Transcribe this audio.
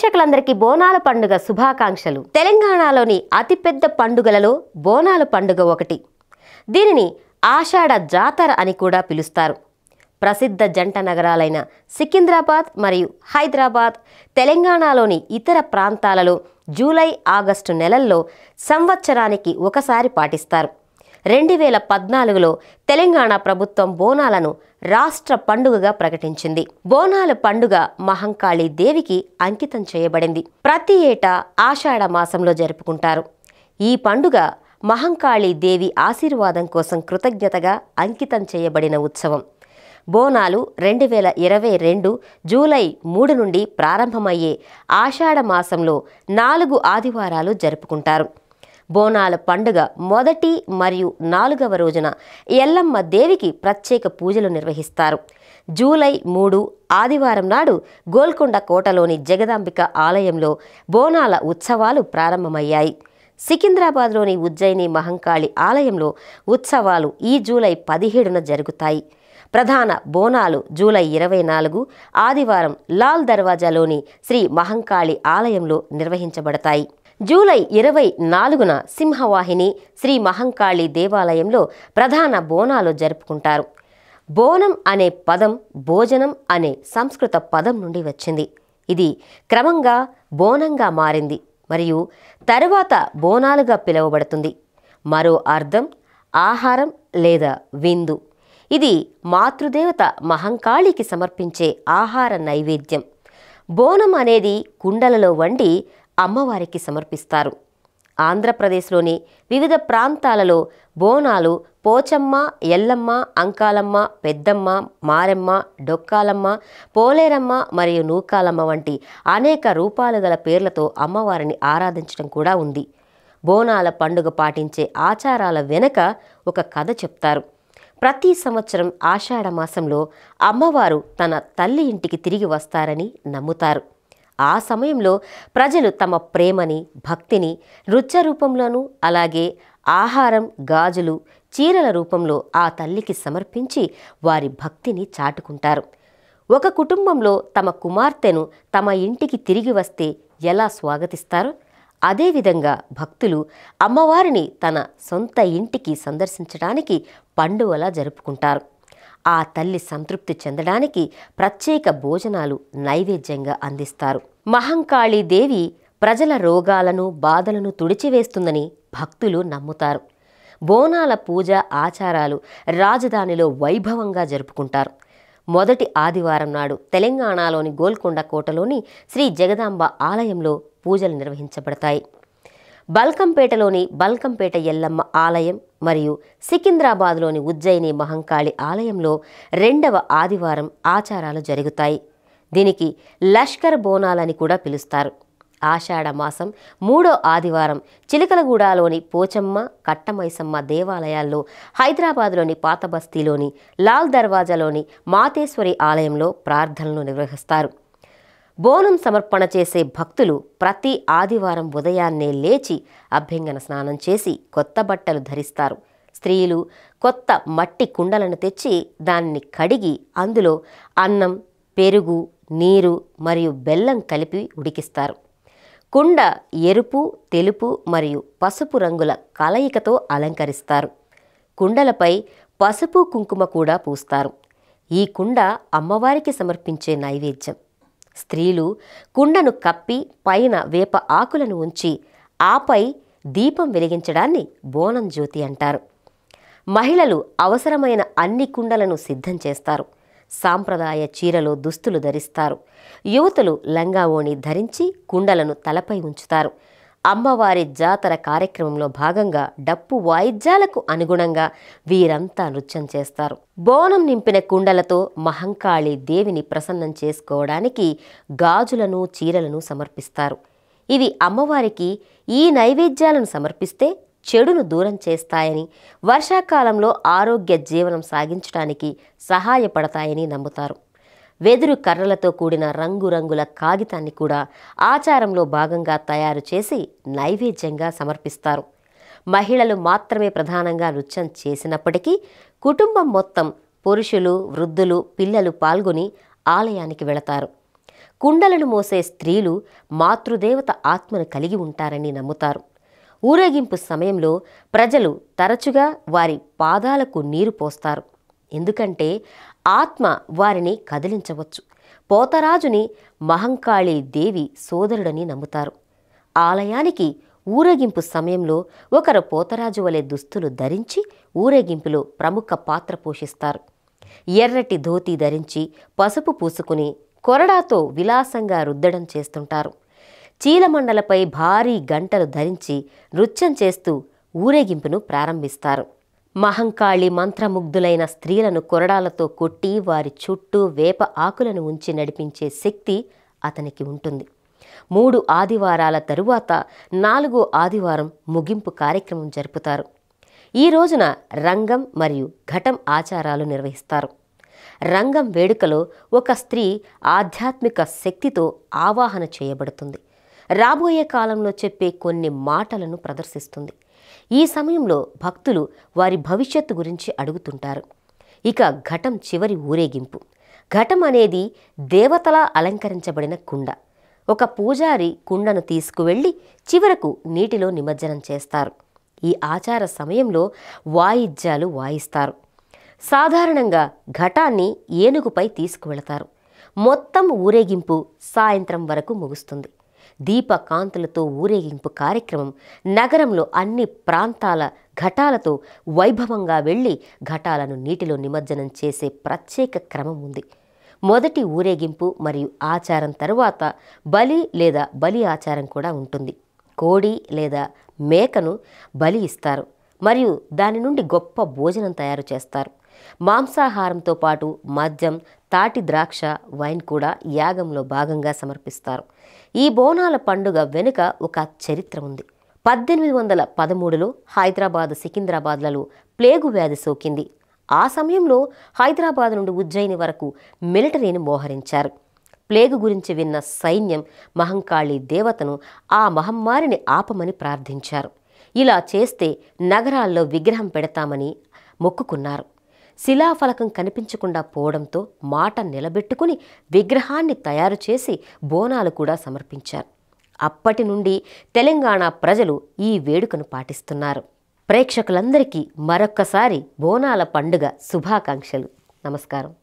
ప్రేక్షకులందరికీ బోనాల పండుగ శుభాకాంక్షలు తెలంగాణలోని అతిపెద్ద పండుగలలో బోనాల పండుగ ఒకటి దీనిని ఆషాఢ జాతర అని కూడా పిలుస్తారు ప్రసిద్ధ జంట నగరాలైన సికింద్రాబాద్ మరియు హైదరాబాద్ తెలంగాణలోని ఇతర ప్రాంతాలలో జూలై ఆగస్టు నెలల్లో సంవత్సరానికి ఒకసారి పాటిస్తారు రెండు వేల పద్నాలుగులో తెలంగాణ ప్రభుత్వం బోనాలను రాష్ట్ర పండుగగా ప్రకటించింది బోనాల పండుగ మహంకాళి దేవికి అంకితం చేయబడింది ప్రతి ఏటా ఆషాఢ మాసంలో జరుపుకుంటారు ఈ పండుగ మహంకాళి దేవి ఆశీర్వాదం కోసం కృతజ్ఞతగా అంకితం చేయబడిన ఉత్సవం బోనాలు రెండు వేల ఇరవై రెండు జూలై మూడు నుండి ప్రారంభమయ్యే ఆషాఢ మాసంలో నాలుగు ఆదివారాలు జరుపుకుంటారు బోనాల పండుగ మొదటి మరియు నాలుగవ రోజున ఎల్లమ్మ దేవికి ప్రత్యేక పూజలు నిర్వహిస్తారు జూలై మూడు ఆదివారం నాడు గోల్కొండ కోటలోని జగదాంబిక ఆలయంలో బోనాల ఉత్సవాలు ప్రారంభమయ్యాయి సికింద్రాబాద్లోని ఉజ్జయిని మహంకాళి ఆలయంలో ఉత్సవాలు ఈ జూలై పదిహేడున జరుగుతాయి ప్రధాన బోనాలు జూలై ఇరవై నాలుగు ఆదివారం లాల్ దర్వాజాలోని శ్రీ మహంకాళి ఆలయంలో నిర్వహించబడతాయి జూలై ఇరవై నాలుగున సింహవాహిని శ్రీ మహంకాళి దేవాలయంలో ప్రధాన బోనాలు జరుపుకుంటారు బోనం అనే పదం భోజనం అనే సంస్కృత పదం నుండి వచ్చింది ఇది క్రమంగా బోనంగా మారింది మరియు తరువాత బోనాలుగా పిలువబడుతుంది మరో అర్థం ఆహారం లేదా విందు ఇది మాతృదేవత మహంకాళికి సమర్పించే ఆహార నైవేద్యం బోనం అనేది కుండలలో వండి అమ్మవారికి సమర్పిస్తారు ఆంధ్రప్రదేశ్లోని వివిధ ప్రాంతాలలో బోనాలు పోచమ్మ ఎల్లమ్మ అంకాలమ్మ పెద్దమ్మ మారెమ్మ డొక్కాలమ్మ పోలేరమ్మ మరియు నూకాలమ్మ వంటి అనేక రూపాలు గల పేర్లతో అమ్మవారిని ఆరాధించడం కూడా ఉంది బోనాల పండుగ పాటించే ఆచారాల వెనుక ఒక కథ చెప్తారు ప్రతి సంవత్సరం ఆషాఢ మాసంలో అమ్మవారు తన తల్లి ఇంటికి తిరిగి వస్తారని నమ్ముతారు ఆ సమయంలో ప్రజలు తమ ప్రేమని భక్తిని నృత్య రూపంలోనూ అలాగే ఆహారం గాజులు చీరల రూపంలో ఆ తల్లికి సమర్పించి వారి భక్తిని చాటుకుంటారు ఒక కుటుంబంలో తమ కుమార్తెను తమ ఇంటికి తిరిగి వస్తే ఎలా స్వాగతిస్తారు అదేవిధంగా భక్తులు అమ్మవారిని తన సొంత ఇంటికి సందర్శించడానికి పండువలా జరుపుకుంటారు ఆ తల్లి సంతృప్తి చెందడానికి ప్రత్యేక భోజనాలు నైవేద్యంగా అందిస్తారు మహంకాళీదేవి ప్రజల రోగాలను బాధలను తుడిచివేస్తుందని భక్తులు నమ్ముతారు బోనాల పూజ ఆచారాలు రాజధానిలో వైభవంగా జరుపుకుంటారు మొదటి ఆదివారం నాడు తెలంగాణలోని గోల్కొండ కోటలోని శ్రీ జగదాంబ ఆలయంలో పూజలు నిర్వహించబడతాయి బల్కంపేటలోని బల్కంపేట ఎల్లమ్మ ఆలయం మరియు సికింద్రాబాద్లోని ఉజ్జయిని మహంకాళి ఆలయంలో రెండవ ఆదివారం ఆచారాలు జరుగుతాయి దీనికి లష్కర్ బోనాలని కూడా పిలుస్తారు ఆషాఢ మాసం మూడో ఆదివారం చిలకలగూడలోని పోచమ్మ కట్టమైసమ్మ దేవాలయాల్లో హైదరాబాద్లోని పాతబస్తీలోని లాల్ దర్వాజాలోని మాతేశ్వరి ఆలయంలో ప్రార్థనలు నిర్వహిస్తారు బోనం సమర్పణ చేసే భక్తులు ప్రతి ఆదివారం ఉదయాన్నే లేచి అభ్యంగన స్నానం చేసి కొత్త బట్టలు ధరిస్తారు స్త్రీలు కొత్త మట్టి కుండలను తెచ్చి దాన్ని కడిగి అందులో అన్నం పెరుగు నీరు మరియు బెల్లం కలిపి ఉడికిస్తారు కుండ ఎరుపు తెలుపు మరియు పసుపు రంగుల కలయికతో అలంకరిస్తారు కుండలపై పసుపు కుంకుమ కూడా పూస్తారు ఈ కుండ అమ్మవారికి సమర్పించే నైవేద్యం స్త్రీలు కుండను కప్పి పైన వేప ఆకులను ఉంచి ఆపై దీపం వెలిగించడాన్ని బోనం జ్యోతి అంటారు మహిళలు అవసరమైన అన్ని కుండలను సిద్ధం చేస్తారు సాంప్రదాయ చీరలో దుస్తులు ధరిస్తారు యువతులు లంగావోణి ధరించి కుండలను తలపై ఉంచుతారు అమ్మవారి జాతర కార్యక్రమంలో భాగంగా డప్పు వాయిద్యాలకు అనుగుణంగా వీరంతా నృత్యం చేస్తారు బోనం నింపిన కుండలతో మహంకాళి దేవిని ప్రసన్నం చేసుకోవడానికి గాజులను చీరలను సమర్పిస్తారు ఇవి అమ్మవారికి ఈ నైవేద్యాలను సమర్పిస్తే చెడును దూరం చేస్తాయని వర్షాకాలంలో ఆరోగ్య జీవనం సాగించడానికి సహాయపడతాయని నమ్ముతారు వెదురు కర్రలతో కూడిన రంగురంగుల కాగితాన్ని కూడా ఆచారంలో భాగంగా తయారు చేసి నైవేద్యంగా సమర్పిస్తారు మహిళలు మాత్రమే ప్రధానంగా నృత్యం చేసినప్పటికీ కుటుంబం మొత్తం పురుషులు వృద్ధులు పిల్లలు పాల్గొని ఆలయానికి వెళతారు కుండలను మోసే స్త్రీలు మాతృదేవత ఆత్మను కలిగి ఉంటారని నమ్ముతారు ఊరేగింపు సమయంలో ప్రజలు తరచుగా వారి పాదాలకు నీరు పోస్తారు ఎందుకంటే ఆత్మ వారిని కదిలించవచ్చు పోతరాజుని మహంకాళీ దేవి సోదరుడని నమ్ముతారు ఆలయానికి ఊరేగింపు సమయంలో ఒకరు పోతరాజు వలె దుస్తులు ధరించి ఊరేగింపులో ప్రముఖ పాత్ర పోషిస్తారు ఎర్రటి ధోతి ధరించి పసుపు పూసుకుని కొరడాతో విలాసంగా రుద్దడం చేస్తుంటారు చీలమండలపై భారీ గంటలు ధరించి నృత్యం చేస్తూ ఊరేగింపును ప్రారంభిస్తారు మహంకాళి మంత్రముగ్ధులైన స్త్రీలను కొరడాలతో కొట్టి వారి చుట్టూ వేప ఆకులను ఉంచి నడిపించే శక్తి అతనికి ఉంటుంది మూడు ఆదివారాల తరువాత నాలుగో ఆదివారం ముగింపు కార్యక్రమం జరుపుతారు ఈ రోజున రంగం మరియు ఘటం ఆచారాలు నిర్వహిస్తారు రంగం వేడుకలో ఒక స్త్రీ ఆధ్యాత్మిక శక్తితో ఆవాహన చేయబడుతుంది రాబోయే కాలంలో చెప్పే కొన్ని మాటలను ప్రదర్శిస్తుంది ఈ సమయంలో భక్తులు వారి భవిష్యత్తు గురించి అడుగుతుంటారు ఇక ఘటం చివరి ఊరేగింపు ఘటం అనేది దేవతలా అలంకరించబడిన కుండ ఒక పూజారి కుండను తీసుకువెళ్ళి చివరకు నీటిలో నిమజ్జనం చేస్తారు ఈ ఆచార సమయంలో వాయిద్యాలు వాయిస్తారు సాధారణంగా ఘటాన్ని ఏనుగుపై తీసుకువెళతారు మొత్తం ఊరేగింపు సాయంత్రం వరకు ముగుస్తుంది దీపకాంతులతో ఊరేగింపు కార్యక్రమం నగరంలో అన్ని ప్రాంతాల ఘటాలతో వైభవంగా వెళ్ళి ఘటాలను నీటిలో నిమజ్జనం చేసే ప్రత్యేక క్రమం ఉంది మొదటి ఊరేగింపు మరియు ఆచారం తరువాత బలి లేదా బలి ఆచారం కూడా ఉంటుంది కోడి లేదా మేకను బలి ఇస్తారు మరియు దాని నుండి గొప్ప భోజనం తయారు చేస్తారు మాంసాహారంతో పాటు మద్యం తాటి ద్రాక్ష వైన్ కూడా యాగంలో భాగంగా సమర్పిస్తారు ఈ బోనాల పండుగ వెనుక ఒక చరిత్ర ఉంది పద్దెనిమిది వందల పదమూడులో హైదరాబాద్ సికింద్రాబాద్లలో ప్లేగు వ్యాధి సోకింది ఆ సమయంలో హైదరాబాద్ నుండి ఉజ్జయిని వరకు మిలిటరీని మోహరించారు ప్లేగు గురించి విన్న సైన్యం మహంకాళి దేవతను ఆ మహమ్మారిని ఆపమని ప్రార్థించారు ఇలా చేస్తే నగరాల్లో విగ్రహం పెడతామని మొక్కుకున్నారు శిలాఫలకం కనిపించకుండా పోవడంతో మాట నిలబెట్టుకుని విగ్రహాన్ని తయారు చేసి బోనాలు కూడా సమర్పించారు అప్పటి నుండి తెలంగాణ ప్రజలు ఈ వేడుకను పాటిస్తున్నారు ప్రేక్షకులందరికీ మరొక్కసారి బోనాల పండుగ శుభాకాంక్షలు నమస్కారం